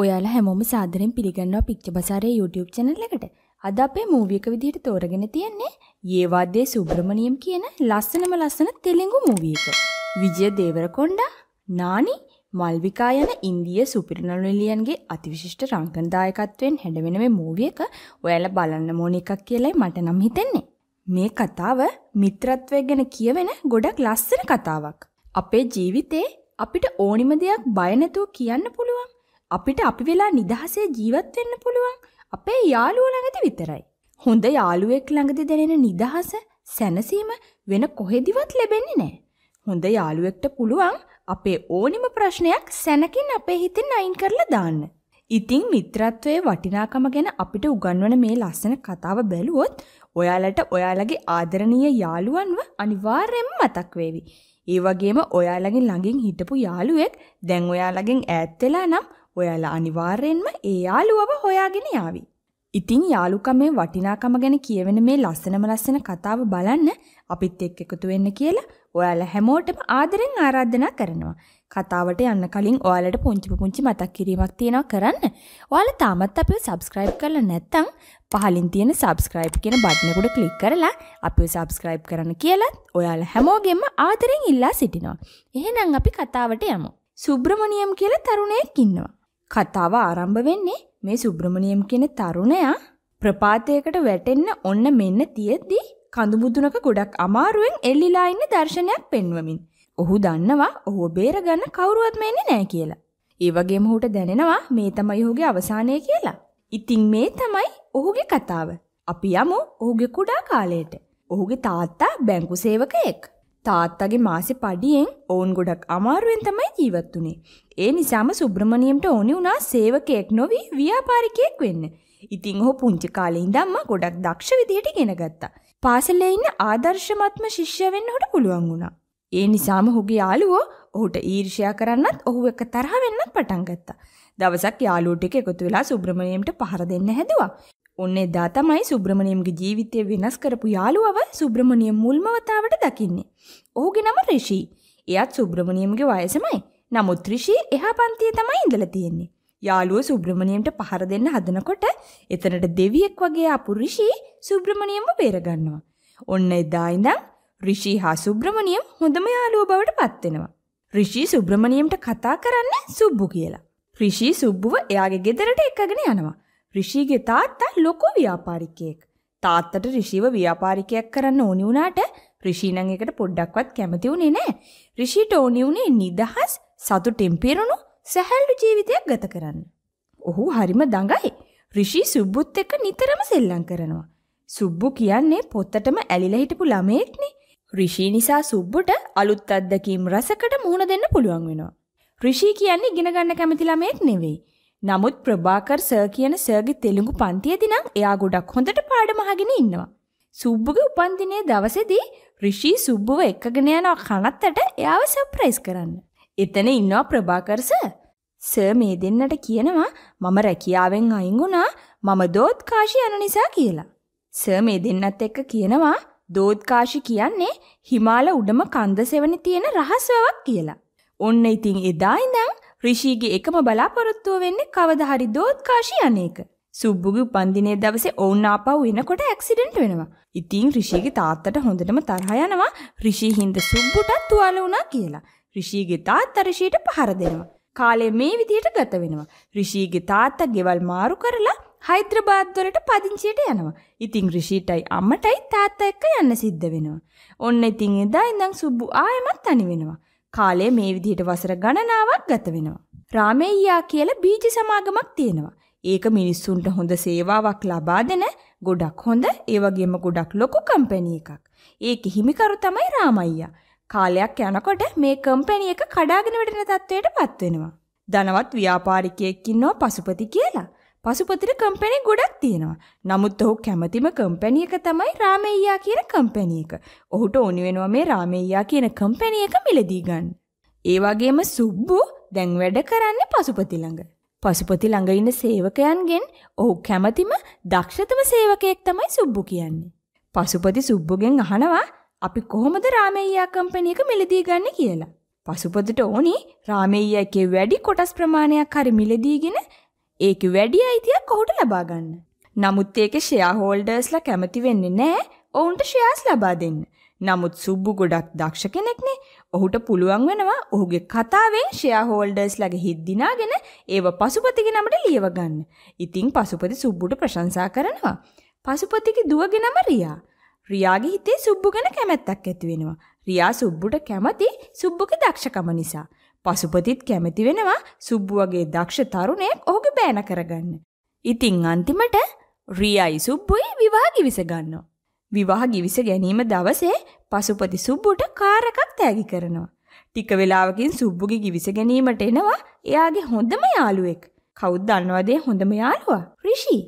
ඔයාලා හැමෝම සාදරෙන් පිළිගන්නවා පික්ච බසාරේ YouTube channel එකට. අද අපේ මූවි එක විදිහට තෝරගෙන තියන්නේ යේවාද්දේ සුබ්‍රමණියම් කියන ලස්සනම ලස්සන තෙලෙඟු මූවි එක. විජය දේවරකොණ්ඩා, නානි, මල්විකා යන ඉන්දිය සුපිරිනළුලියන්ගේ අතිවිශිෂ්ට රංගන දායකත්වයෙන් හැඩවෙන මේ මූවි එක ඔයාලා බලන්න ඕන එකක් කියලායි මට නම් හිතෙන්නේ. මේ කතාව මිත්‍රත්වය ගැන කියවෙන ගොඩක් ලස්සන කතාවක්. අපේ ජීවිතේ අපිට ඕනිම දෙයක් බය නැතුව කියන්න පුළුවන්. අපිට අපි වෙලා නිදහසේ ජීවත් වෙන්න පුළුවන් අපේ යාළුව ළඟදි විතරයි. හොඳ යාළුවෙක් ළඟදි දැනෙන නිදහස සැනසීම වෙන කොහෙදිවත් ලැබෙන්නේ නෑ. හොඳ යාළුවෙක්ට පුළුවන් අපේ ඕනිම ප්‍රශ්නයක් සැනකින් අපේ හිතෙන් අයින් කරලා දාන්න. ඉතිං මිත්‍රත්වයේ වටිනාකම ගැන අපිට උගන්වන මේ ලස්සන කතාව බැලුවොත් ඔයාලට ඔයාලගේ ආදරණීය යාළුවන්ව අනිවාර්යෙන්ම මතක් වේවි. ඒ වගේම ඔයාලගේ ළඟින් හිටපු යාළුවෙක් දැන් ඔයාලගෙන් ඈත් වෙලා නම් ඔයාලා අනිවාර්යෙන්ම ඒ යාළුවව හොයාගෙන යාවි. ඉතින් යාළුකමේ වටිනාකම ගැන කියවෙන මේ ලස්සනම ලස්සන කතාව බලන්න අපිත් එක්ක එකතු වෙන්න කියලා ඔයාලා හැමෝටම ආදරෙන් ආරාධනා කරනවා. කතාවට යන්න කලින් ඔයාලට පුංචි පුංචි මතක් කිරීමක් තියෙනවා කරන්න. ඔයාලා තාමත් අපිව subscribe කරලා නැත්නම් පහලින් තියෙන subscribe කියන බටන් එකට ක්ලික් කරලා අපිව subscribe කරන්න කියලත් ඔයාලා හැමෝගෙම ආදරෙන් ඉල්ලා සිටිනවා. එහෙනම් අපි කතාවට යමු. සුබ්‍රමණියම් කියලා තරුණයෙක් ඉන්නවා. කතාව ආරම්භ වෙන්නේ මේ සුබ්‍රමණියම් කියන තරුණයා ප්‍රපාතයකට වැටෙන්න ඔන්න මෙන්න තියෙද්දී කඳුමුදුනක ගොඩක් අමාරුවෙන් එල්ලිලා ඉන්න දර්ශනයක් පෙන්වමින්. ඔහු දන්නවා ඔහු බේරගන්න කවුරුවත් මේන්නේ නෑ කියලා. ඒ වගේම ඔහුට දැනෙනවා මේ තමයි ඔහුගේ අවසානය කියලා. ඉතින් මේ තමයි ඔහුගේ කතාව. අපි යමු ඔහුගේ කුඩා කාලයට. ඔහුගේ තාත්තා බැංකු සේවකයෙක්. තාත්තගේ මාසෙ පඩියෙන් ඔවුන් ගොඩක් අමාරුවෙන් තමයි ජීවත් වුනේ. ඒ නිසාම සුබ්‍රමණියම්ට ඕනි වුණා සේවකයෙක් නොවි ව්‍යාපාරිකයෙක් වෙන්න. ඉතින් ඔහු පුංචි කාලේ ඉඳන්ම ගොඩක් දක්ෂ විදිහට ඉගෙන ගත්තා. පාසලේ ඉන්න ආදර්ශමත්ම ශිෂ්‍ය වෙන්න ඔහුට පුළුවන් වුණා. ඒ නිසාම ඔහුගේ යාළුවෝ ඔහුට ඊර්ෂ්‍යා කරන්නත් ඔහු එක තරහ වෙන්නත් පටන් ගත්තා. දවසක් යාළුවෝ ටික එකතු වෙලා සුබ්‍රමණියම්ට පහර දෙන්න හැදුවා. ඔන්න එදා තමයි සුබ්‍රමණියම්ගේ ජීවිතය වෙනස් කරපු යාළුවව සුබ්‍රමණියම් මුල්ම වතාවට දකින්නේ. ඔහුගේ නම රිෂි. එයත් සුබ්‍රමණියම්ගේ වයසමයි. නමුත් රිෂි එහා පන්තියේ තමයි ඉඳලා තියෙන්නේ. යාළුව සුබ්‍රමණියම්ට පහර දෙන්න හදනකොට එතනට දෙවියෙක් වගේ ආපු රිෂි සුබ්‍රමණියම්ව බේරගන්නවා. ඔන්න එදා ඉඳන් රිෂි හා සුබ්‍රමණියම් හොඳම යාළුවෝ බවට පත් වෙනවා. රිෂි සුබ්‍රමණියම්ට කතා කරන්නේ සුබ්බු කියලා. රිෂි සුබ්බුව එයාගේ ගෙදරට එක්කගෙන යනවා. ඍෂිගේ තාත්තා ලොකු ව්‍යාපාරිකයෙක්. තාත්තට ඍෂිව ව්‍යාපාරිකයක් කරන්න ඕනි වුණාට ඍෂි නම් එකට පොඩ්ඩක්වත් කැමති වුණේ නැහැ. ඍෂිට ඕනි වුණේ නිදහස් සතුටින් පිරුණු සැහැල්ලු ජීවිතයක් ගත කරන්න. ඔහු හරිම දඟයි. ඍෂි සුබ්බුත් එක්ක නිතරම සෙල්ලම් කරනවා. සුබ්බු කියන්නේ පොත්තටම ඇලිලා හිටපු ළමයෙක්නේ. ඍෂි නිසා සුබ්බුට අලුත් අත්දැකීම් රසකට මුහුණ දෙන්න පුළුවන් වෙනවා. ඍෂි කියන්නේ ඉගෙන ගන්න කැමති ළමයෙක් නෙවෙයි. නමුත් ප්‍රභාකර් සර් කියන සර්ගේ තෙළුඟු පන්තියේදී නම් එයා ගොඩක් හොඳට පාඩම අහගෙන ඉන්නවා. සුබ්බුගේ උපන්දිනයේ දවසේදී ඍෂි සුබ්බුව එක්කගෙන යන කනත්තට එයාව සර්ප්‍රයිස් කරන්න. එතන ඉන්නවා ප්‍රභාකර් සර්. සර් මේ දෙන්නට කියනවා මම රැකියාවෙන් අයින් වුණා මම දෝත්කාශි යන නිසා කියලා. සර් මේ දෙන්නත් එක්ක කියනවා දෝත්කාශි කියන්නේ හිමාල උඩම කන්ද සෙවණේ තියෙන රහස් වැවක් කියලා. ඔන්න ඉතින් එදා ඉඳන් රිෂීගේ එකම බලාපොරොත්තුව වෙන්නේ කවදාහරි දෝත්කාශී අනේක. සුබ්බුගේ උපන්දිනේ දවසේ ඔවුන් ආපහු එනකොට ඇක්සිඩන්ට් වෙනවා. ඉතින් රිෂීගේ තාත්තට හොඳටම තරහ යනවා. රිෂී හින්ද සුබ්බුටත් තුවාල වුණා කියලා. රිෂීගේ තාත්තා රිෂීට පහර දෙනවා. කාලය මේ විදිහට ගත වෙනවා. රිෂීගේ තාත්තා ගෙවල් මාරු කරලා හයිද්‍රබාද් වලට පදිංචියට යනවා. ඉතින් රිෂීටයි අම්මටයි තාත්තා එක්ක යන්න සිද්ධ වෙනවා. ඔන්න ඉතින් එදා ඉඳන් සුබ්බු ආයෙමත් තනි වෙනවා. කාලය මේ විදිහට වසර ගණනාවක් ගත වෙනවා. රාමෙයියා කියලා බීජ සමාගමක් තියෙනවා. ඒක මිනිස්සුන්ට හොඳ සේවාවක් ලබා දෙන ගොඩක් හොඳ ඒ වගේම ගොඩක් ලොකු කම්පැනි එකක්. ඒකේ හිමිකරු තමයි රාමයියා. කාලයක් යනකොට මේ කම්පැනි එක කඩාගෙන වැටෙන තත්ත්වයට පත් වෙනවා. ධනවත් ව්‍යාපාරිකයෙක් ඉන්නවා පසුපති කියලා. පසුපතට කම්පැනි ගොඩක් තියෙනවා. නමුත් ඔහු කැමතිම කම්පැනි එක තමයි රාමෙයියා කියන කම්පැනි එක. ඔහුට ඕනි වෙනවා මේ රාමෙයියා කියන කම්පැනි එක මිලදී ගන්න. ඒ වගේම සුබ්බු දැන් වැඩ කරන්නේ පසුපති ළඟ. පසුපති ළඟ ඉන්න සේවකයන්ගෙන් ඔහු කැමතිම දක්ෂතම සේවකයෙක් තමයි සුබ්බු කියන්නේ. පසුපති සුබ්බුගෙන් අහනවා අපි කොහොමද රාමෙයියා කම්පැනි එක මිලදී ගන්න කියලා. පසුපතිට ඕනි රාමෙයියා එකේ වැඩි කොටස් ප්‍රමාණයක් හරි මිලදීගෙන ඒක වැඩි අයිතියක් ඔහුට ලබාගන්න. නමුත් ඒක ෂෙයා හෝල්ඩර්ස්ලා කැමති වෙන්නේ නෑ ඔවුන්ට ෂෙයාස් ලබා දෙන්න. නමුත් සුබ්බු ගොඩක් දක්ෂ කෙනෙක්නේ ඔහුට පුළුවන් වෙනවා ඔහුගේ කතාවෙන් ෂෙයා හෝල්ඩර්ස් ලගේ හිද්දිනාගෙන ඒව පසුපතිගේ නමට ලියවගන්න. ඉතිං පසුපති සුබ්බුට ප්‍රශංසා කරනවා. පසුපතිගේ දුවගෙනම රියා. රියාගේ හිතේ සුබ්බු ගැන කැමැත්තක් ඇතිවෙනවා. රියා සුබ්බුට කැමති සුබ්බුගේ දක්ෂකම නිසා. පසුපතිත් කැමති වෙනවා සුබ්බුවගේ දක්ෂ තරුණයෙක් ඔහුගේ බෑන කරගන්න. ඉතින් අන්තිමට රියයි සුබ්බුයි විවාහ ගිවිස ගන්නවා. විවාහ ගිවිස ගැනීම දවසේ පසුපති සුබ්බුට කාර් එකක් තෑගි කරනවා. ටික වෙලාවකින් සුබ්බුගේ ගිවිස ගැනීමට එනවා එයාගේ හොඳම යාළුවෙක්. කවුද දන්නවද හොඳම යාළුවා? ඍෂි.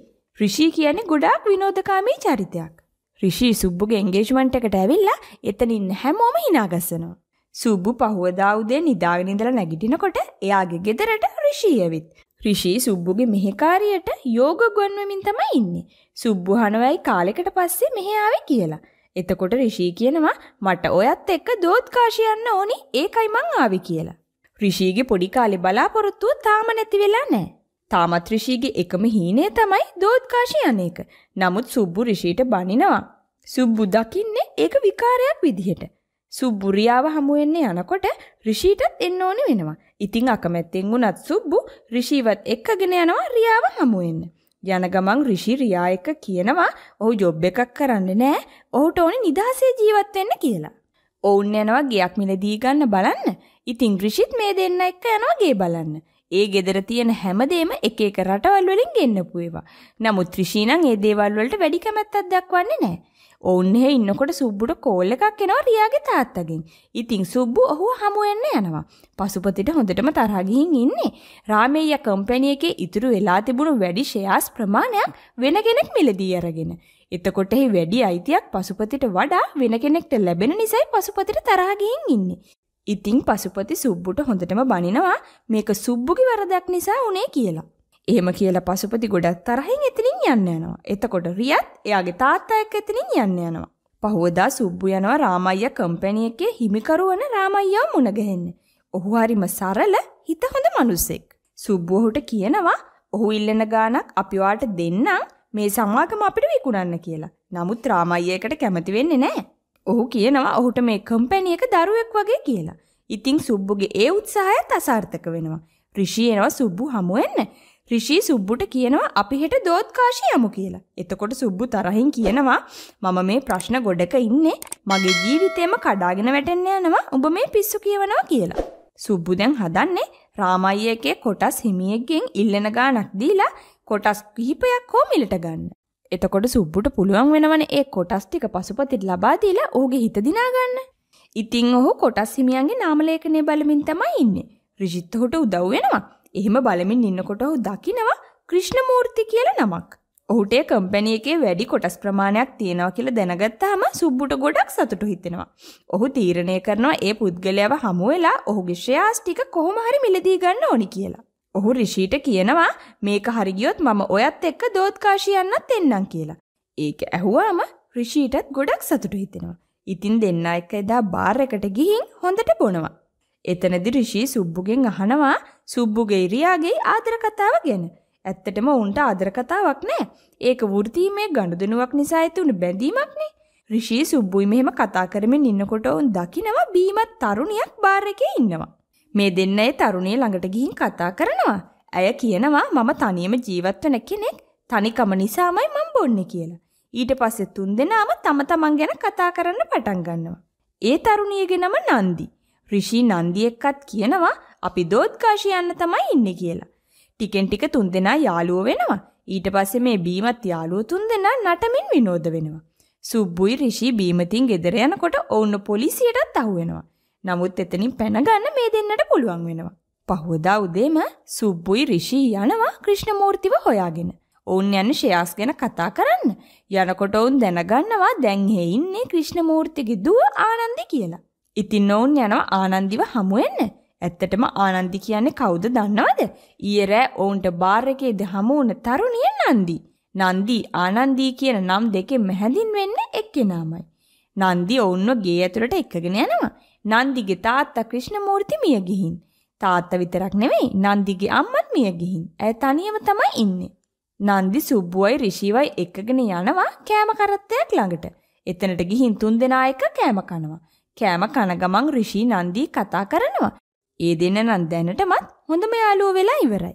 ඍෂි කියන්නේ ගොඩාක් විනෝදකාමී චරිතයක්. ඍෂි සුබ්බුගේ එන්ගේජ්මන්ට් එකට ඇවිල්ලා එතනින් හැමෝම hina ගස්සනවා. සුබ්බු පහුවදා උදේ නිදාගෙන ඉඳලා නැගිටිනකොට එයාගේ ගෙදරට ඍෂී ඇවිත්. ඍෂී සුබ්බුගේ මෙහෙකාරියට යෝග ගොන්වමින් තමයි ඉන්නේ. සුබ්බු හනවයි කාලෙකට පස්සේ මෙහෙ ආවේ කියලා. එතකොට ඍෂී කියනවා මට ඔයත් එක්ක දෝත්කාශය යන්න ඕනි ඒකයි මං ආවේ කියලා. ඍෂීගේ පොඩි කාලේ බලාපොරොත්තුව තාම නැති වෙලා නැහැ. තාමත් ඍෂීගේ එකම හීනය තමයි දෝත්කාශය යන එක. නමුත් සුබ්බු ඍෂීට බනිනවා. සුබ්බු දකින්නේ ඒක විකාරයක් විදිහට. සුබ්බුරියාව හමුවෙන්නේ යනකොට රිෂීටත් එන්න ඕනි වෙනවා. ඉතින් අකමැත්තෙන් වුණත් සුබ්බු රිෂීවත් එක්කගෙන යනවා රියාව හමුවෙන්න. යන ගමන් රිෂි රියා එක කියනවා ඔහු ජොබ් එකක් කරන්නේ නෑ. ඔහුට ඕනේ නිදහසේ ජීවත් වෙන්න කියලා. ඔවුන් යනවා ගයක් මිලදී ගන්න බලන්න. ඉතින් රිෂිත් මේ දෙන්න එක්ක යනවා ගේ බලන්න. ඒ ගෙදර තියෙන හැමදේම එක එක රටවල් වලින් ගෙන්නපු ඒවා. නමුත් ත්‍රිෂී නම් ඒ දේවල් වලට වැඩි කැමැත්තක් දක්වන්නේ නැහැ. ඔවුන් එහෙ ඉන්නකොට සුබ්බුට කෝල් එකක් එනවා රියාගේ තාත්තගෙන්. ඉතින් සුබ්බු ඔහුව හමු වෙන්න යනවා. පසුපතිට හොඳටම තරහ ගිහින් ඉන්නේ. රාමේයා කම්පැනි එකේ ඉතුරු වෙලා තිබුණු වැඩි ෂෙයාස් ප්‍රමාණයක් වෙන කෙනෙක් මිලදී අරගෙන. එතකොට එහි වැඩි අයිතියක් පසුපතිට වඩා වෙන කෙනෙක්ට ලැබෙන නිසායි පසුපතිට තරහ ගිහින් ඉන්නේ. ඉතින් පසුපති සුබ්බුට හොඳටම බනිනවා මේක සුබ්බුගේ වරදක් නිසා උනේ කියලා. එහෙම කියලා පසුපති ගොඩක් තරහින් එතනින් යන්න යනවා. එතකොට රියත් එයාගේ තාත්තා එක්ක එතනින් යන්න යනවා. පහුවදා සුබ්බු යනවා රාමයියා කම්පැනි එකේ හිමිකරුවන රාමයියා මුණ ගැහෙන්න. ඔහු හරිම සරල හිත හොඳ මිනිසෙක්. සුබ්බු ඔහුට කියනවා ඔහු ඉල්ලන ගාණක් අපි ඔයාට දෙන්නම් මේ සමාගම අපිට විකුණන්න කියලා. නමුත් රාමයියේකට කැමති වෙන්නේ නැහැ. ඔහු කියනවා ඔහුට මේ කම්පැනි එක දරුවෙක් වගේ කියලා. ඉතින් සුබ්බුගේ ඒ උත්සාහයත් අසාර්ථක වෙනවා. ඍෂි එනවා සුබ්බු හමු වෙන්න. රිෂී සුබ්බුට කියනවා අපි හෙට දෝත්කාශය යමු කියලා. එතකොට සුබ්බු තරහින් කියනවා මම මේ ප්‍රශ්න ගොඩක ඉන්නේ මගේ ජීවිතේම කඩාගෙන වැටෙන්න යනවා ඔබ මේ පිස්සු කියවනවා කියලා. සුබ්බු දැන් හදන්නේ රාමයියකේ කොටස් හිමියෙක්ගෙන් ඉල්ලන ගාණක් දීලා කොටස් කිහිපයක් හෝ මිලට ගන්න. එතකොට සුබ්බුට පුළුවන් වෙනවනේ ඒ කොටස් ටික පසුපතින් ලබා දීලා ඔහුගේ හිත දිනා ගන්න. ඉතින් ඔහු කොටස් හිමියන්ගේ නාමලේඛනය බලමින් තමයි ඉන්නේ. රිජිත් ඔහුට උදව් වෙනවා. එහෙම බලමින් ඉන්නකොට ඔහු දකිනවා ක්‍රිෂ්ණමූර්ති කියලා නමක්. ඔහුට කම්පැනි එකේ වැඩි කොටස් ප්‍රමාණයක් තියෙනවා කියලා දැනගත්තාම සුබ්බුට ගොඩක් සතුටු හිතෙනවා. ඔහු තීරණය කරනවා ඒ පුද්ගලයාව හමු වෙලා ඔහුගේ ශ්‍රේයාස් ටික කොහොම හරි මිලදී ගන්න ඕනි කියලා. ඔහු රිෂීට කියනවා මේක හරිගියොත් මම ඔයත් එක්ක දෝත්කාශයන්නත් එන්නම් කියලා. ඒක ඇහුවාම රිෂීටත් ගොඩක් සතුටු හිතෙනවා. ඉතින් දෙන්න එක එදා බාර් එකට ගිහින් හොඳට බොනවා. එතනදි ඍෂී සුබ්බුගෙන් අහනවා සුබ්බුගේ ඉරියාගේ ආදර කතාව ගැන. ඇත්තටම උන්ට ආදර කතාවක් නෑ. ඒක වෘතීමේ ගනුදෙනුවක් නිසා ඇති උණු බැඳීමක්නේ. ඍෂී සුබ්බුයි මෙහෙම කතා කරමින් ඉන්නකොට උන් දකිනවා බීමත් තරුණියක් බාර් එකේ ඉන්නවා. මේ දෙන්න ඒ තරුණිය ළඟට ගිහින් කතා කරනවා. ඇය කියනවා මම තනියම ජීවත් වෙන කෙනෙක්. තනිකම නිසාමයි මම බොන්නේ කියලා. ඊට පස්සේ තුන්දෙනාම තම තමන් ගැන කතා කරන්න පටන් ගන්නවා. ඒ තරුණියගේ නම නන්දි. ඍෂි නන්දි එක්කත් කියනවා අපි දෝත්කාශය යන්න තමයි ඉන්නේ කියලා. ටිකෙන් ටික තුන්දෙනා යාළුවෝ වෙනවා. ඊට පස්සේ මේ බීමත් යාළුවෝ තුන්දෙනා නටමින් විනෝද වෙනවා. සුබ්බුයි ඍෂි බීමතින් ගෙදර යනකොට ඔවුන් පොලිසියටත් අහුවෙනවා. නමුත් එතනින් පැනගන්න මේ දෙන්නට පුළුවන් වෙනවා. පහුවදා උදේම සුබ්බුයි ඍෂි යනවා ක්‍රිෂ්ණමූර්තිව හොයාගෙන. ඔවුන් යන ශ්‍රයාස් ගැන කතා කරන්න. යනකොට ඔවුන් දැනගන්නවා දැන් හේ ඉන්නේ ක්‍රිෂ්ණමූර්තිගේ දුව ආනන්දි කියලා. ඉතින් ඔවුන් යනවා ආනන්දිව හමුවෙන්න. ඇත්තටම ආනන්දි කියන්නේ කවුද දන්නවද? ඊයේ රෑ ඔවුන්ට බාර් එකේදී හමු වුණ තරුණිය නන්දි. නන්දි ආනන්දි කියන නම් දෙකෙන් හැඳින්වෙන්නේ එක්කෙනාමයි. නන්දි ඔවුන්ව ගේ ඇතුළට එක්කගෙන යනවා. නන්දිගේ තාත්තා ක්‍රිෂ්ණමූර්ති මිය ගිහින්. තාත්තා විතරක් නෙවෙයි නන්දිගේ අම්මත් මිය ගිහින්. ඇය තනියම තමයි ඉන්නේ. නන්දි සුබ්බුවයි ඍෂිවයි එක්කගෙන යනවා කෑම කරත්තයක් ළඟට. එතනට ගිහින් තුන්දෙනා එක කෑම කනවා. කෑම කන ගමන් ඍෂි නන්දී කතා කරනවා. ඒ දෙන්න නම් දැනටමත් හොඳම යාළුවෝ වෙලා ඉවරයි.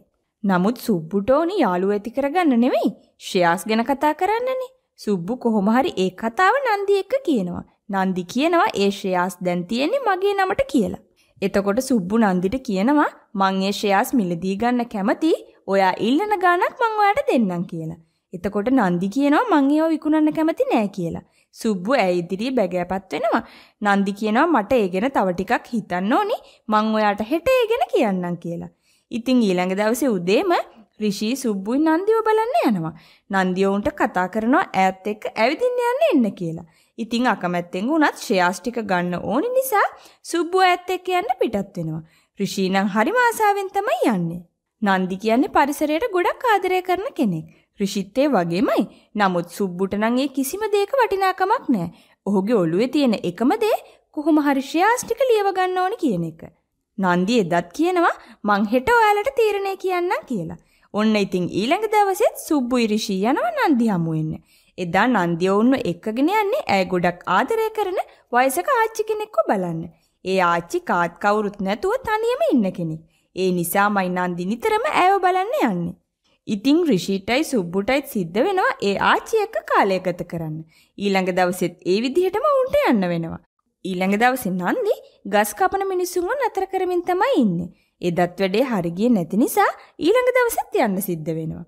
නමුත් සුබ්බුට ඕනි යාළුවෝ ඇති කරගන්න නෙවෙයි. ශ්‍රයාස් ගැන කතා කරන්නනේ. සුබ්බු කොහොම හරි ඒ කතාව නන්දි එක්ක කියනවා. නන්දි කියනවා ඒ ශ්‍රයාස් දැන් තියෙන්නේ මගේ නමට කියලා. එතකොට සුබ්බු නන්දිට කියනවා මං ඒ ශ්‍රයාස් මිලදී ගන්න කැමති. ඔයා ඉල්ලන ගාණක් මං ඔයාට දෙන්නම් කියලා. එතකොට නන්දි කියනවා මං ඒව විකුණන්න කැමති නෑ කියලා. සුබ්බු ඇයි ඉදිරියේ බැගෑපත් වෙනවා. නන්දි කියනවා මට ඒ ගැන තව ටිකක් හිතන්න ඕනි. මං ඔයාට හෙට ඒ ගැන කියන්නම් කියලා. ඉතින් ඊළඟ දවසේ උදේම ඍෂි සුබ්බුයි නන්දිව බලන්න යනවා. නන්දිය උන්ට කතා කරනවා ඈත් එක්ක ඇවිදින්න යන්න එන්න කියලා. ඉතින් අකමැත්තෙන් උනත් ශ්‍රේයාස් ටික ගන්න ඕනි නිසා සුබ්බු ඈත් එක්ක යන්න පිටත් වෙනවා. ඍෂි නම් හරිම ආසාවෙන් තමයි යන්නේ. නන්දි කියන්නේ පරිසරයට ගොඩක් ආදරය කරන කෙනෙක්. රිෂිත්තේ වගේමයි. නමුත් සුබ්බුට නම් ඒ කිසිම දෙයක වටිනාකමක් නැහැ. ඔහුගේ ඔළුවේ තියෙන එකම දේ කොහොම හරි ශ්‍රයාස්තික ලියව ගන්න ඕනි කියන එක. නන්දි එදත් කියනවා මං හෙට ඔයාලට තීරණය කියන්නම් කියලා. ඔන්න ඉතින් ඊළඟ දවසෙත් සුබ්බුයි ඍෂි යනවා නන්දි හමු වෙන්න. එදා නන්දිය වුණු එක්කගෙන යන්නේ ඇය ගොඩක් ආදරය කරන වයසක ආච්චි කෙනෙක්ව බලන්න. ඒ ආච්චි කාත් කවුරුත් නැතුව තනියම ඉන්න කෙනෙක්. ඒ නිසාමයි නන්දි නිතරම ඇයව බලන්න යන්නේ. ඉතිං රිෂීටයි සුබ්බුටයිත් සිද්ධ වෙනවා ඒ ආච්චි එක්ක කාලය ගත කරන්න. ඊළඟ දවසෙත් ඒ විදිහටම උන්ට යන්න වෙනවා. ඊළඟ දවසේ නන්දි ගස් කපන මිනිසුන්ව නතර කරමින් තමයි ඉන්නේ. එදත් වැඩේ හරි ගියේ නැති නිසා ඊළඟ දවසෙත් යන්න සිද්ධ වෙනවා.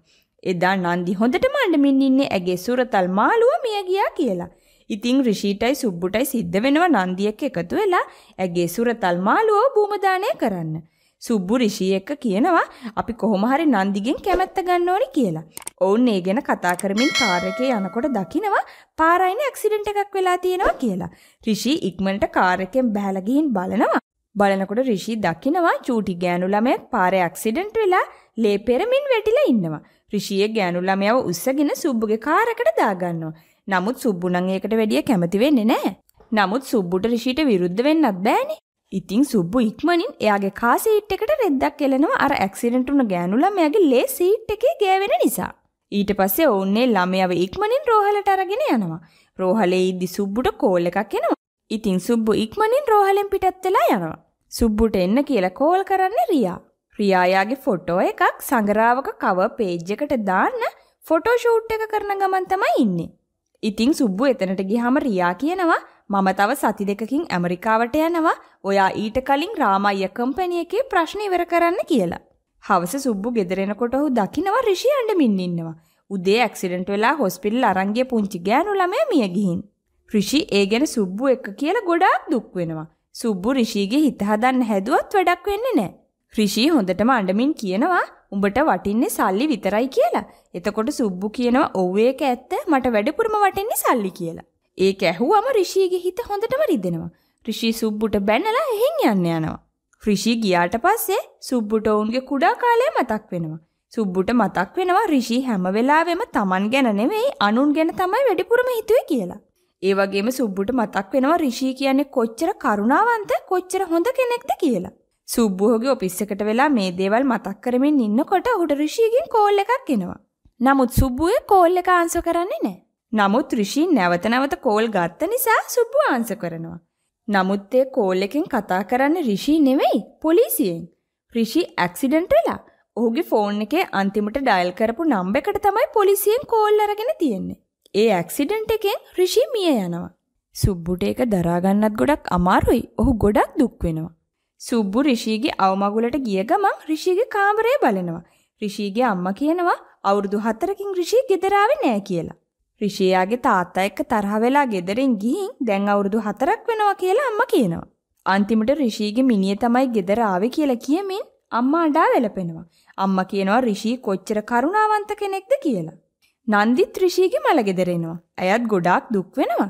එදා නන්දි හොඳටම අඬමින් ඉන්නේ ඇගේ සුරතල් මාළුව මිය ගියා කියලා. ඉතිං රිෂීටයි සුබ්බුටයි සිද්ධ වෙනවා නන්දියක එකතු වෙලා ඇගේ සුරතල් මාළුවෝ භූමදානය කරන්න. සුබ්බු ඍෂි එක්ක කියනවා අපි කොහොම හරි නන්දිගෙන් කැමැත්ත ගන්න ඕනි කියලා. ඔවුන් ඒ ගැන කතා කරමින් කාර් එකේ යනකොට දකිනවා පාර අයින ඇක්සිඩන්ට් එකක් වෙලා තියෙනවා කියලා. ඍෂි ඉක්මනට කාර් එකෙන් බැහැලා ගිහින් බලනවා. බලනකොට ඍෂි දකිනවා චූටි ගෑනු ළමයෙක් පාරේ ඇක්සිඩන්ට් වෙලා ලේ පෙරමින් වැටිලා ඉන්නවා. ඍෂියේ ගෑනු ළමයාව උස්සගෙන සුබ්බුගේ කාර් එකට දාගන්නවා. නමුත් සුබ්බු නම් ඒකට වැඩිය කැමති වෙන්නේ නැහැ. නමුත් සුබ්බුට ඍෂිට විරුද්ධ වෙන්නත් බෑනේ. ඉතිං සුබ්බු ඉක්මනින් එයාගේ කාසීට් එකට රෙද්දක් එලෙනවා අර ඇක්සිඩන්ට් වුණ ගෑනු ළමයාගේ ලේ සීට් එකේ ගෑවෙන නිසා. ඊට පස්සේ ඔවුන්නේ ළමයව ඉක්මනින් රෝහලට අරගෙන යනවා. රෝහලේ ඉද්දි සුබ්බුට කෝල් එකක් එනවා. ඉතිං සුබ්බු ඉක්මනින් රෝහලෙන් පිටත් වෙලා යනවා. සුබ්බුට එන්න කියලා කෝල් කරන්නේ රියා. රියායාගේ ෆොටෝ එකක් සංගරාවක කව පේජ් එකට දාන්න ෆොටෝ ෂූට් එක කරන ගමන් තමයි ඉන්නේ. ඉතිං සුබ්බු එතනට ගියාම රියා කියනවා මම තව සති දෙකකින් ඇමරිකාවට යනවා ඔයා ඊට කලින් රාමයිය කම්පැනියකේ ප්‍රශ්න ඉවර කරන්න කියලා. හවස සුබ්බු ගෙදරෙනකොට ඔහු දකිනවා ඍෂි අඬමින් ඉන්නවා. උදේ ඇක්සිඩන්ට් වෙලා හොස්පිටල් අරන් ගිය පුංචි ගෑනු ළමයා මිය ගිහින්. ඍෂි ඒ ගැන සුබ්බු එක්ක කියලා ගොඩාක් දුක් වෙනවා. සුබ්බු ඍෂිගේ හිත හදන්න හැදුවත් වැඩක් වෙන්නේ නැහැ. ඍෂි හොඳටම අඬමින් කියනවා උඹට වටින්නේ සල්ලි විතරයි කියලා. එතකොට සුබ්බු කියනවා ඔව් ඒක ඇත්ත මට වැඩිපුරම වටින්නේ සල්ලි කියලා. ඒක ඇහුවම රිෂීගේ හිත හොඳටම රිදෙනවා. රිෂී සුබ්බුට බැනලා එහෙන් යන්න යනවා. රිෂී ගියාට පස්සේ සුබ්බුට ඔවුන්ගේ කුඩා කාලය මතක් වෙනවා. සුබ්බුට මතක් වෙනවා රිෂී හැම වෙලාවෙම Taman ගැන නෙවෙයි අනුන් ගැන තමයි වැඩිපුරම හිතුවේ කියලා. ඒ වගේම සුබ්බුට මතක් වෙනවා රිෂී කියන්නේ කොච්චර කරුණාවන්ත කොච්චර හොඳ කෙනෙක්ද කියලා. සුබ්බුහුගේ ඔෆිස් එකට වෙලා මේ දේවල් මතක් කරමින් ඉන්නකොට ඔහුට රිෂීගෙන් කෝල් එකක් එනවා. නමුත් සුබ්බුවේ කෝල් එක ආන්සර් කරන්නේ නැහැ. නමුත් ඍෂි නැවත නැවත කෝල් ගත්ත නිසා සුප්පු ආන්සර් කරනවා. නමුත් ඒ කෝල් එකෙන් කතා කරන්නේ ඍෂි නෙවෙයි පොලිසියෙන්. ඍෂි ඇක්සිඩන්ට් වෙලා ඔහුගේ ෆෝන් එකේ අන්තිමට ඩයල් කරපු නම්බර් එකට තමයි පොලිසියෙන් කෝල් අරගෙන තියෙන්නේ. ඒ ඇක්සිඩන්ට් එකෙන් ඍෂි මිය යනවා. සුබ්බුට ඒක දරාගන්නත් ගොඩක් අමාරුයි. ඔහු ගොඩක් දුක් වෙනවා. සුබ්බු ඍෂිගේ අවමගුලට ගිය ගමන් ඍෂිගේ කාමරය බලනවා. ඍෂිගේ අම්මා කියනවා අවුරුදු 4කින් ඍෂි ගෙදර ආවේ නෑ කියලා. රිෂියාගේ තාත්තා එක්ක තරහ වෙලා ගෙදරින් ගිහින් දැන් අවුරුදු 4ක් වෙනවා කියලා අම්මා කියනවා. අන්තිමට රිෂිගේ මිනිය තමයි ගෙදර ආවේ කියලා කියමින් අම්මා අඬා වැළපෙනවා. අම්මා කියනවා රිෂි කොච්චර කරුණාවන්ත කෙනෙක්ද කියලා. නන්දිත් රිෂිගේ මල ගෙදර එනවා. ඇයත් ගොඩාක් දුක් වෙනවා.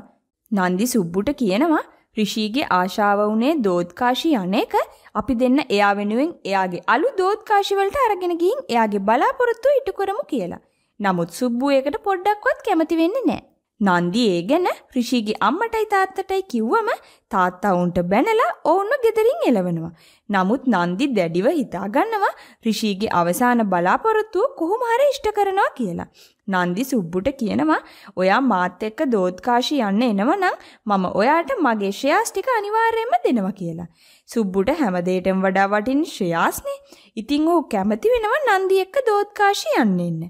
නන්දි සුබ්බුට කියනවා රිෂීගේ ආශාව වුණේ දෝත්කාශි අනේක අපි දෙන්න එයා වෙනුවෙන් එයාගේ අලු දෝත්කාශි වලට අරගෙන ගිහින් එයාගේ බලාපොරොත්තු ඉටු කරමු කියලා. නමුත් සුබ්බුවේකට පොඩ්ඩක්වත් කැමති වෙන්නේ නැහැ. නන්දි ඒ ගැන ඍෂිගේ අම්මටයි තාත්තටයි කිව්වම තාත්තා උන්ට බැනලා ඔවුන්ව ගෙදරින් එළවනවා. නමුත් නන්දි දැඩිව හිතාගන්නවා ඍෂිගේ අවසාන බලාපොරොත්තුව කොහොම හරි ඉෂ්ට කරනවා කියලා. නන්දි සුබ්බුට කියනවා ඔයා මාත් එක්ක දෝත්කාශි යන්න එනවනම් මම ඔයාට මගේ ශ්‍රයාස් ටික අනිවාර්යයෙන්ම දෙනවා කියලා. සුබ්බුට හැමදේටම වඩා වටින් ශ්‍රයාස්නේ. ඉතින් ඔහු කැමති වෙනවා නන්දි එක්ක දෝත්කාශි යන්න එන්න.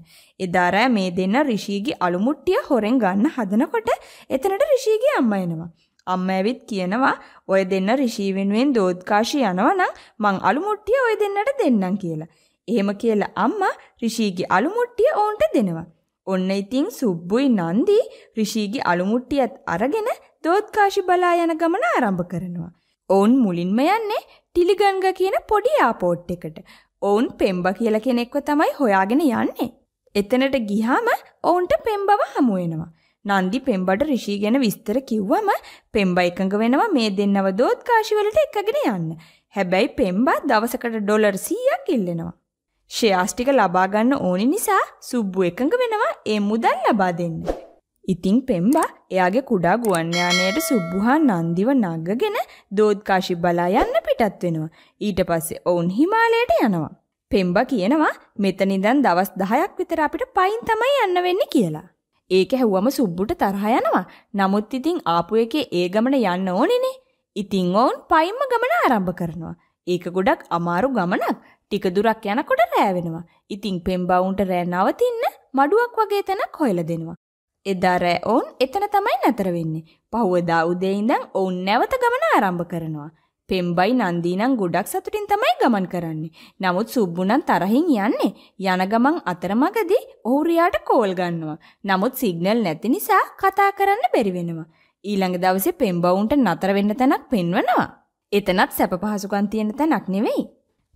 එදා රෑ මේ දෙන්න ඍෂිගේ අලුමුට්ටිය හොරෙන් ගන්න හදනකොට එතනට ඍෂිගේ අම්මා එනවා. අම්මා ඇවිත් කියනවා ඔය දෙන්න ඍෂි වෙනුවෙන් දෝත්කාශි යනවනම් මං අලුමුට්ටිය ඔය දෙන්නට දෙන්නම් කියලා. එහෙම කියලා අම්මා ඍෂිගේ අලුමුට්ටිය ඔවුන්ට දෙනවා. ඔන්න ඉතින් සුබ්බුයි නන්දි ඍෂිගේ අලුමුට්ටියත් අරගෙන දෝත්කාශි බලා යන ගමන ආරම්භ කරනවා. ඔවුන් මුලින්ම යන්නේ ටිලිගංග කියන පොඩි ආපෝට් එකට. ඔවුන් පෙම්බ කියලා කෙනෙක්ව තමයි හොයාගෙන යන්නේ. එතනට ගිහාම ඔවුන්ට පෙම්බව හමු වෙනවා. නන්දි පෙම්බට ඍෂි ගැන විස්තර කිව්වම පෙම්බ එකඟ වෙනවා මේ දෙන්නව දෝත්කාශි වලට එකගෙන යන්න. හැබැයි පෙම්බා දවසකට ඩොලර් 100ක් ඉල්ලනවා. ෂෙයාස් ටික ලබා ගන්න ඕනි නිසා සුබ්බු එකඟ වෙනවා ඒ මුදල් ලබා දෙන්න. ඉතින් පෙම්බා එයාගේ කුඩා ගුවන් යානයට සුබ්බුහා නන්දිව නගගෙන දෝත්කාශි බලා යන්න පිටත් වෙනවා. ඊට පස්සේ ඔවුන් හිමාලයට යනවා. පෙම්බා කියනවා මෙතන ඉඳන් දවස් 10ක් විතර අපිට පයින් තමයි යන්න වෙන්නේ කියලා. ඒක හැව්වම සුබ්බුට තරහ යනවා. නමුත් ඉතින් ආපු එකේ ඒ ගමන යන්න ඕනේනේ. ඉතින් ඔවුන් පයින්ම ගමන ආරම්භ කරනවා. ඒක ගොඩක් අමාරු ගමනක්. ටික දුරක් යනකොට රෑ වෙනවා. ඉතින් පෙම්බවුන්ට රෑ නවතින්න මඩුවක් වගේ තැනක් හොයලා දෙනවා. එදා රෑ ඔවුන් එතන තමයි නැතර වෙන්නේ. පහුවදා උදේ ඉඳන් ඔවුන් නැවත ගමන ආරම්භ කරනවා. පෙම්බයි නන්දී නම් ගොඩක් සතුටින් තමයි ගමන් කරන්නේ. නමුත් සුබ්බු නම් තරහින් යන්නේ. යන ගමන් අතරමඟදී ඔහු රියාට කෝල් ගන්නවා. නමුත් සිග්නල් නැති නිසා කතා කරන්න බැරි වෙනවා. ඊළඟ දවසේ පෙම්බවුන්ට නතර වෙන්න තැනක් පෙන්වනවා. එතනත් සැප පහසුකම් තියෙන තැනක් නෙවෙයි.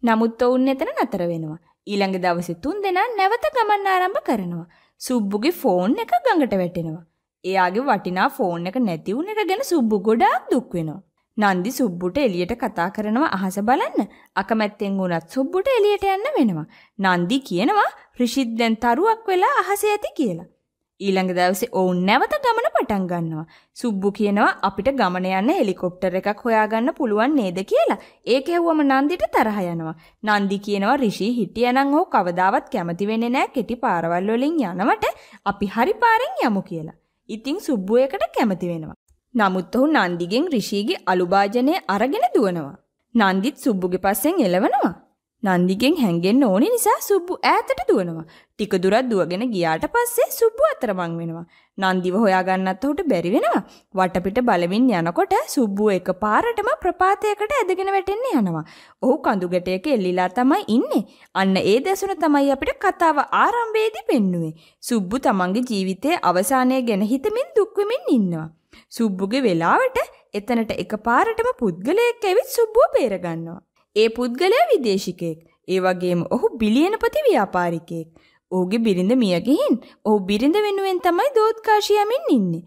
නමුත් ඔවුන් එතන නතර වෙනවා. ඊළඟ දවසේ තුන් දෙනා නැවත ගමන් ආරම්භ කරනවා. සුබ්බුගේ ෆෝන් එක ගඟට වැටෙනවා. එයාගේ වටිනා ෆෝන් එක නැති වුන එක ගැන සුබ්බු ගොඩාක් දුක් වෙනවා. නන්දි සුබ්බුට එළියට කතා කරනවා අහස බලන්න. අකමැත්තෙන් වුණත් සුබ්බුට එළියට යන්න වෙනවා. නන්දි කියනවා රිෂිත් දැන් තරුවක් වෙලා අහසේ ඇති කියලා. ඊළඟ දවසේ ඔවුන් නැවත ගමන පටන් ගන්නවා. සුබ්බු කියනවා අපිට ගමන යන්න හෙලිකොප්ටර් එකක් හොයාගන්න පුළුවන් නේද කියලා. ඒක ඇහුවම නන්දිට තරහ යනවා. නන්දි කියනවා ඍෂි හිටියනම් ඔහු කවදාවත් කැමති වෙන්නේ නැහැ කෙටි පාරවල් වලින් යනවට අපි හරි පාරෙන් යමු කියලා. ඉතින් සුබ්බු එකට කැමති වෙනවා. නමුත් ඔහු නන්දිගෙන් ඍෂිගේ අලුභාජනය අරගෙන දුවනවා. නන්දිත් සුබ්බුගේ පස්සෙන් එළවනවා. නන්දිගෙන් හැන්ගෙන් ඕනේ නිසා සුබ්බු ඈතට දුවනවා. ටික දුරක් දුවගෙන ගියාට පස්සේ සුබ්බු අතරමං වෙනවා. නන්දිව හොයාගන්නත් ඔහුට බැරි වෙනවා. වටපිට බලමින් යනකොට සුබ්බු එකපාරටම ප්‍රපාතයකට ඇදගෙන වැටෙන්න යනවා. ඔහු කඳු ගැටයක එල්ලිලා තමයි ඉන්නේ. අන්න ඒ දැසුන තමයි අපිට කතාව ආරම්භයේදී පෙන්නුවේ. සුබ්බු තමන්ගේ ජීවිතයේ අවසානය ගැන හිතමින් දුක් ඉන්නවා. සුබ්බුගේ වෙලාවට එතනට එකපාරටම පුද්ගලයෙක් ඇවිත් සුබ්බුව බේරගන්නවා. ඒ පුද්ගලයා විදේශිකයෙක්. ඒ වගේම ඔහු බිලියනපති ව්‍යාපාරිකයෙක්. ඔහුගේ බිරිඳ මිය ගිහින් ඔහු බිරිඳ වෙනුවෙන් තමයි දෝත්කාෂි යමින් ඉන්නේ.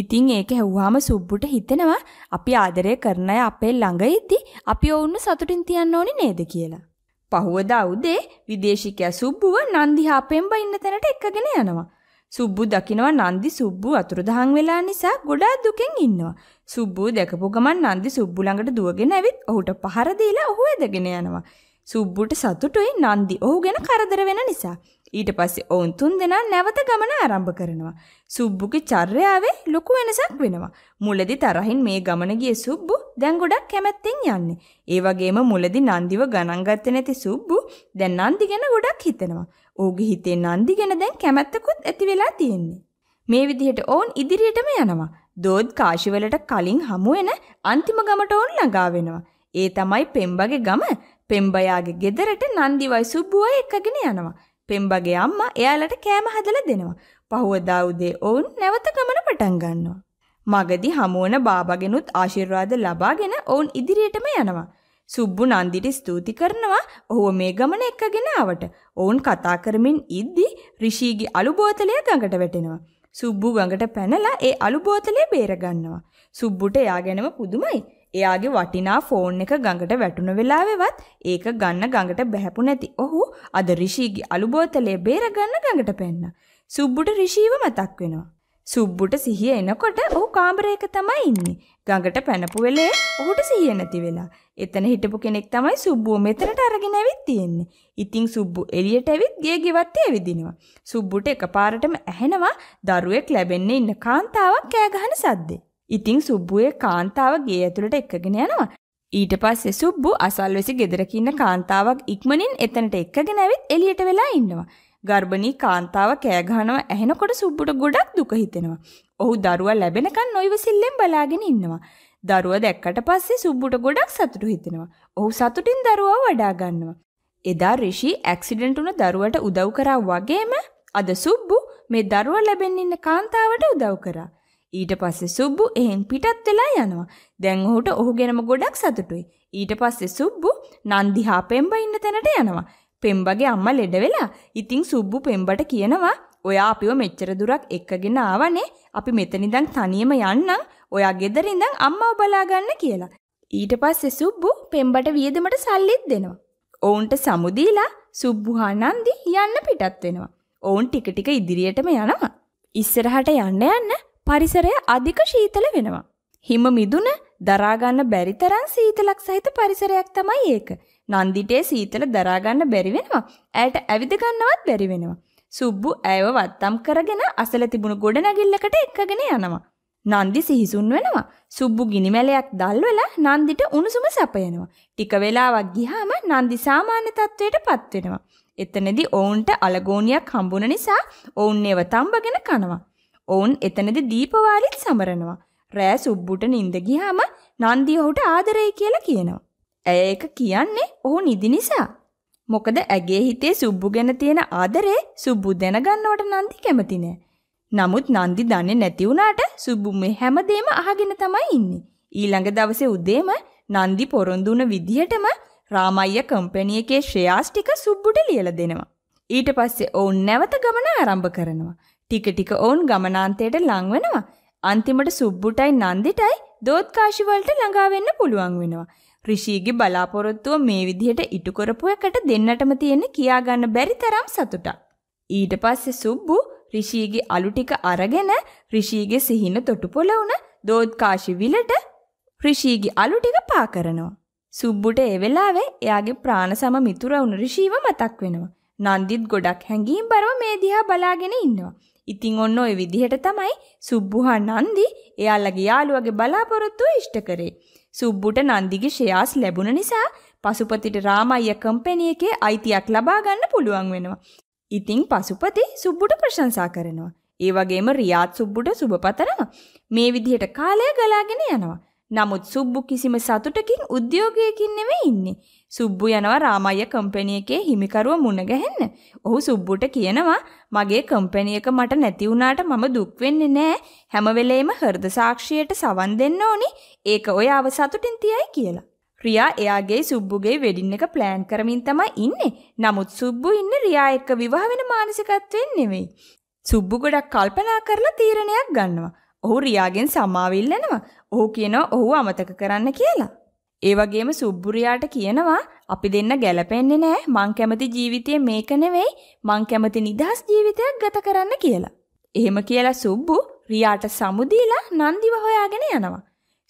ඉතින් ඒක ඇහුවාම සුබ්බුට හිතෙනවා අපි ආදරය කරන අය අපේ ළඟ ඉද්දි අපි ඔවුන්ව සතුටින් තියන්න ඕනි නේද කියලා. පහුවදා උදේ විදේශිකයා සුබ්බුව නන්දිහාපෙම්බ ඉන්න තැනට එක්කගෙන යනවා. සුබ්බු දකිනවා නන්දි සුබ්බු අතුරුදහන් වෙලා නිසා ගොඩා දුකෙන් ඉන්නවා. සුබ්බු දැකපු ගමන් නන්දි සුබ්බු ළඟට දුවගෙන ඇවිත් ඔහුට පහර දීලා ඔහු ඇදගෙන යනවා. සුබ්බුට සතුටුයි නන්දි ඔහු ගැන කරදර වෙන නිසා. ඊට පස්සේ ඔවුන් තුන්දෙනා නැවත ගමන ආරම්භ කරනවා. සුබ්බුගේ චර්යාවේ ලොකු වෙනසක් වෙනවා. මුලදි තරහින් මේ ගමන ගිය සුබ්බු දැන් ගොඩක් කැමැත්තෙන් යන්නේ. ඒ වගේම මුලදි නන්දිව ගණන් ගත්තේ නැති සුබ්බු දැන් නන්දි ගැන ගොඩක් හිතනවා. ඕගේ හිතේ නන්දි ගැන දැන් කැමැත්තකුත් ඇති වෙලා තියෙන්නේ. මේ විදිහට ඔවුන් ඉදිරියටම යනවා. දෝත් කාශිවලට කලින් හමු වෙන අන්තිම ගමට ඔවුන් ළඟා වෙනවා. ඒ තමයි පෙම්බගේ ගම. පෙම්බයාගේ ගෙදරට නන්දිවයි සුබ්බුවයි එක්කගෙන යනවා. පෙම්බගේ අම්මා එයාලට කෑම හදලා දෙනවා. පහුවදා උදේ ඔවුන් නැවත ගමන පටන් ගන්නවා. මගදී හමුවන බාබගෙනුත් ආශිර්වාද ලබාගෙන ඔවුන් ඉදිරියටම යනවා. සුබ්බු නන්දිට ස්තුති කරනවා ඔහුව මේ ගමන එක්කගෙන ආවට. ඔවුන් කතා කරමින් ඉද්දි ඍෂිගේ අලු බෝතලය ගඟට වැටෙනවා. සුබ්බු ගඟට පැනලා ඒ අලු බෝතලය බේරගන්නවා. සුබ්බුට එයා ගැනම පුදුමයි. එයාගේ වටිනා ෆෝන් එක ගඟට වැටුණ වෙලාවෙවත් ඒක ගන්න ගඟට බැහැපු නැති ඔහු අද ඍෂිගේ අලු බෝතලය බේරගන්න ගඟට පැන්නා. සුබ්බුට ඍෂිව මතක් වෙනවා. සුබ්බුට සිහිය එනකොට ඔහු කාමරයක තමයි ඉන්නේ. ගඟට පැනපු වෙලේ ඔහුට සිහිය නැති වෙලා. එතන හිටපු කෙනෙක් තමයි සුබ්බුව මෙතනට අරගෙන ඇවිත් තියෙන්නේ. ඉතින් සුබ්බු එළියට ඇවිත් ගේ ගෙවත්තේ ඇවිදිනවා. සුබ්බුට එකපාරටම ඇහෙනවා දරුවෙක් ලැබෙන්නේ ඉන්න කාන්තාවක් කෑ ගහන සද්දේ. ඉතින් සුබ්බුවේ කාන්තාව ගේ ඇතුළට එක්කගෙන යනවා. ඊට පස්සේ සුබ්බු අසල්වැසි ගෙදරක ඉන්න කාන්තාවක් ඉක්මනින් එතනට එක්කගෙන ඇවිත් එළියට වෙලා ඉන්නවා. ගර්භණී කාන්තාව කෑ ගහනවා ඇහෙනකොට සුබ්බුට ගොඩක් දුක හිතෙනවා. ඔහු දරුවා ලැබෙනකන් නොයිවසිල්ලෙන් බලාගෙන ඉන්නවා. දරුවා දැක්කට පස්සේ සුබ්බුට ගොඩක් සතුටු හිතෙනවා. ඔහු සතුටින් දරුවා වඩා ගන්නවා. එදා ඍෂි ඇක්සිඩන්ට් වුණ දරුවට උදව් කරා වගේම අද සුබ්බු මේ දරුවා ලැබෙන්න ඉන්න කාන්තාවට උදව් කරා. ඊට පස්සේ සුබ්බු එහෙන් පිටත් වෙලා යනවා. දැන් ඔහුට ඔහු ගැනම ගොඩක් සතුටුයි. ඊට පස්සේ සුබ්බු නන්දිහා පෙම්බා ඉන්න තැනට යනවා. පෙම්බගේ අම්මා ලෙඩ වෙලා ඉතින් සුබ්බු පෙම්බට කියනවා ඔයා අපිව මෙච්චර දුරක් එක්කගෙන ආවනේ. අපි මෙතන ඉඳන් තනියම යන්නම්. ඔයා ගෙදර ඉඳන් අම්මව බලාගන්න කියලා. ඊට පස්සේ සුබ්බු පෙම්බට වියදමට සල්ලිත් දෙනවා. ඔවුන්ට සමුදීලා සුබ්බු හා නන්දි යන්න පිටත් වෙනවා. ඔවුන් ටික ටික ඉදිරියටම යනවා. ඉස්සරහට යන්න යන්න පරිසරය අධික ශීතල වෙනවා. හිම මිදුන දරාගන්න බැරි තරම් සීතලක් සහිත පරිසරයක් තමයි ඒක. නන්දිටේ සීතල දරාගන්න බැරි වෙනවා. ඇයට ඇවිද ගන්නවත් බැරි වෙනවා. සුබ්බු ඇයව වත්තම් කරගෙන අසල තිබුණු ගොඩනැගිල්ලකට එක්කගෙන යනවා. නන්දි සිහිසුන් වෙනවා. සුබ්බු ගිනිමැලයක් දැල්වලා නන්දිට උණුසුම සපයනවා. ටික වෙලාවක් ගියාම නන්දි සාමාන්‍ය තත්වයටපත් වෙනවා. එතනදි ඔවුන්ට අලගෝනියක් හම්බුන නිසා ඔවුන් ඒව තම්බගෙන කනවා. ඔවුන් එතනදි දීපවාලිත් සමරනවා. රෑ සුබ්බුට නිින්ද ගියාම නන්දි ඔහුට ආදරේ කියලා කියනවා. ඇය ඒක කියන්නේ ඔහු නිදි නිසා. මොකද ඇගේ හිතේ සුබ්බු ගැන තියෙන ආදරේ සුබ්බු දැනගන්නවට නන්දි කැමති නෑ. නමුත් නන්දි දන්නේ නැති වුණාට සුබ්බු මේ හැමදේම අහගෙන තමයි ඉන්නේ. ඊළඟ දවසේ උදේම නන්දි පොරොන්දු වුණ විදිහටම රාමයියා කම්පැනි එකේ ශ්‍රේයාස් ටික සුබ්බුට ලියලා දෙනවා. ඊට පස්සේ ඔවුන් නැවත ගමන ආරම්භ කරනවා. ටික ටික ඔවුන් ගමනාන්තයට ලං වෙනවා. අන්තිමට සුබ්බුටයි නන්දිටයි දෝත්කාශි වලට ළඟා වෙන්න පුළුවන් වෙනවා. ඍෂිගේ බලාපොරොත්තුව මේ විදිහට ඉටු කරපු එකට දෙන්නටම තියෙන කියා ගන්න බැරි තරම් සතුටක්. ඊට පස්සේ සුබ්බු ඍෂිගේ අලු ටික අරගෙන ඍෂිගේ සිහින තොටුපොළ වුණ දෝත්කාශි විලට ඍෂිගේ අලු ටික පා කරනවා. සුබ්බුට ඒ වෙලාවේ එයාගේ ප්‍රාණසම මිතුර වුණ ඍෂිව මතක් වෙනවා. නන්දිත් ගොඩක් හැඟීම් බරව මේ දිහා බලාගෙන ඉන්නවා. ඉතින් ඔන්න ওই විදිහට තමයි සුබ්බුහා නන්දි එයාලගේ යාළුවගේ බලාපොරොත්තුව ඉෂ්ට කරේ. සුබ්බුට නන්දිගේ ෂෙයාස් ලැබුණ නිසා පසුපතිට රාමයිය කම්පැනි එකේ අයිතියක් ලබා ගන්න පුළුවන් වෙනවා. ඉතින් පසුපති සුබ්බුට ප්‍රශංසා කරනවා. ඒ වගේම රියාත් සුබ්බුට සුබපතනවා. මේ විදිහට කාලය ගලාගෙන යනවා. නමුත් සුබ්බු කිසිම සතුටකින් උද්‍යෝගයකින් නෙමෙයි ඉන්නේ. සුබ්බු යනවා රාමయ్య කම්පැනි එකේ හිමිකරුව මුණ ගැහෙන්න. ඔහු සුබ්බුට කියනවා මගේ කම්පැනි එක මට නැති වුණාට මම දුක් වෙන්නේ නෑ. හැම වෙලේම හෘද සාක්ෂියට සවන් දෙන්න ඕනි. ඒක ඔයාව සතුටින් තියයි කියලා. රියා එයාගේ සුබ්බුගේ වෙඩින් එක ප්ලෑන් කරමින් තමයි ඉන්නේ. නමුත් සුබ්බු ඉන්නේ රියා එක්ක විවාහ වෙන මානසිකත්වයෙන් නෙමෙයි. සුබ්බු ගොඩක් කල්පනා කරලා තීරණයක් ගන්නවා. ඔහු රියාගෙන් සමාවිල් වෙනවා. ඔහු කියනවා ඔහු අමතක කරන්න කියලා. ඒ වගේම සුබ්බුරියාට කියනවා අපි දෙන්න ගැළපෙන්නේ නෑ මං කැමති ජීවිතය මේක නෙවෙයි මං කැමති නිදහස් ජීවිතයක් ගත කරන්න කියලා. එහෙම කියලා සුබ්බු රියාට සමුදීලා නන්දිව හොයාගෙන යනවා.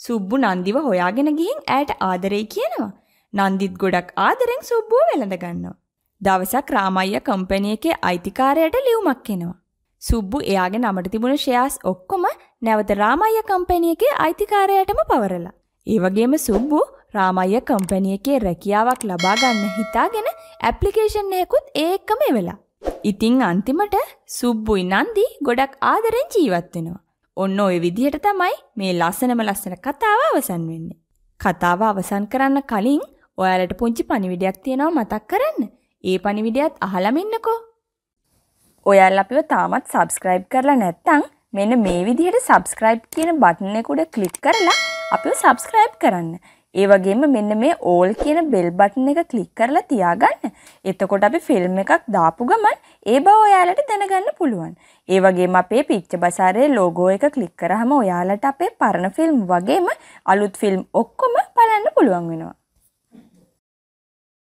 සුබ්බු නන්දිව හොයාගෙන ගිහින් ඇයට ආදරේ කියනවා. නන්දිත් ගොඩක් ආදරෙන් සුබ්බුව වෙළඳ ගන්නවා. දවසක් රාමයියා කම්පැනි එකේ අයිතිකාරයට ලියුමක් එනවා. සුබ්බු එයාගේ නමට තිබුණ ෂෙයාස් ඔක්කොම නැවත රාමයිය කම්පැනියගේ අයිතිකාරයටම පවරලා. ඒ වගේම සුබ්බු රාමයිය කම්පැනියකේ රැකියාවක් ලබා ගන්න හිතාගෙන ඇප්ලිකේෂන් එකකුත් ඒකම එවලා. ඉතින් අන්තිමට සුබ්බුයි නන්දි ගොඩක් ආදරෙන් ජීවත් වෙනවා. ඔන්න ඔය විදිහට තමයි මේ ලස්සනම ලස්සන කතාව අවසන් වෙන්නේ. කතාව අවසන් කරන්න කලින් ඔයාලට පුංචි පණිවිඩයක් තියෙනවා මතක් කරන්න. ඒ පණිවිඩයත් අහලම ඉන්නකෝ. ඔයාලා අපිව තාමත් සබ්ස්ක්‍රයිබ් කරලා නැත්නම් මෙන්න මේ විදිහට subscribe කියන බටන් එක උඩ ක්ලික් කරලා අපිව subscribe කරන්න. ඒ වගේම මෙන්න මේ ඕල් කියන බෙල් බටන් එක ක්ලික් කරලා තියාගන්න. එතකොට අපි ෆිල්ම් එකක් දාපු ගමන් ඒ බව ඔයාලට දැනගන්න පුළුවන්. ඒ වගේම අපේ පිච්ච බසාරේ ලෝගෝ එක ක්ලික් කරාම ඔයාලට අපේ පරණ ෆිල්ම් වගේම අලුත් ෆිල්ම් ඔක්කොම බලන්න පුළුවන් වෙනවා.